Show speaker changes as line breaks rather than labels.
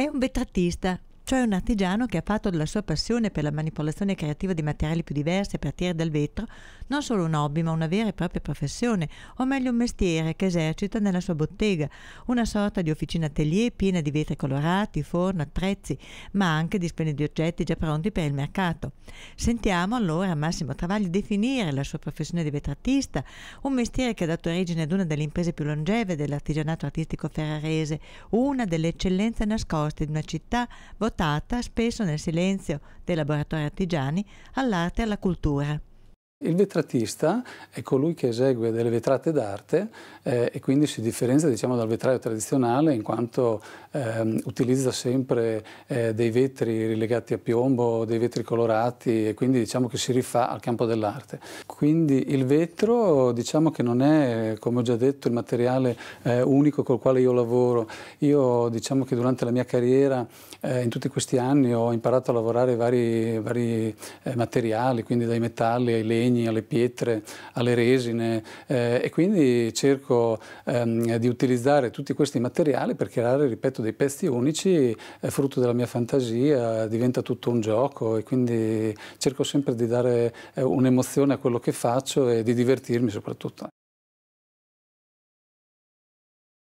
È un betrattista, cioè un artigiano che ha fatto della sua passione per la manipolazione creativa di materiali più diversi a partire dal vetro non solo un hobby ma una vera e propria professione, o meglio un mestiere che esercita nella sua bottega, una sorta di officina atelier piena di vetri colorati, forno, attrezzi, ma anche di splendidi oggetti già pronti per il mercato. Sentiamo allora Massimo Travagli definire la sua professione di vetratista, un mestiere che ha dato origine ad una delle imprese più longeve dell'artigianato artistico ferrarese, una delle eccellenze nascoste di una città votata adattata spesso nel silenzio dei laboratori artigiani all'arte e alla cultura.
Il vetratista è colui che esegue delle vetrate d'arte eh, e quindi si differenzia diciamo, dal vetraio tradizionale in quanto eh, utilizza sempre eh, dei vetri rilegati a piombo, dei vetri colorati e quindi diciamo che si rifà al campo dell'arte. Quindi il vetro diciamo che non è, come ho già detto, il materiale eh, unico col quale io lavoro. Io diciamo che durante la mia carriera eh, in tutti questi anni ho imparato a lavorare vari, vari eh, materiali, quindi dai metalli ai legni, alle pietre, alle resine eh, e quindi cerco ehm, di utilizzare tutti questi materiali per creare, ripeto, progetto dei pezzi unici è frutto della mia fantasia, diventa tutto un gioco e quindi cerco sempre di dare eh, un'emozione a quello che faccio e di divertirmi soprattutto.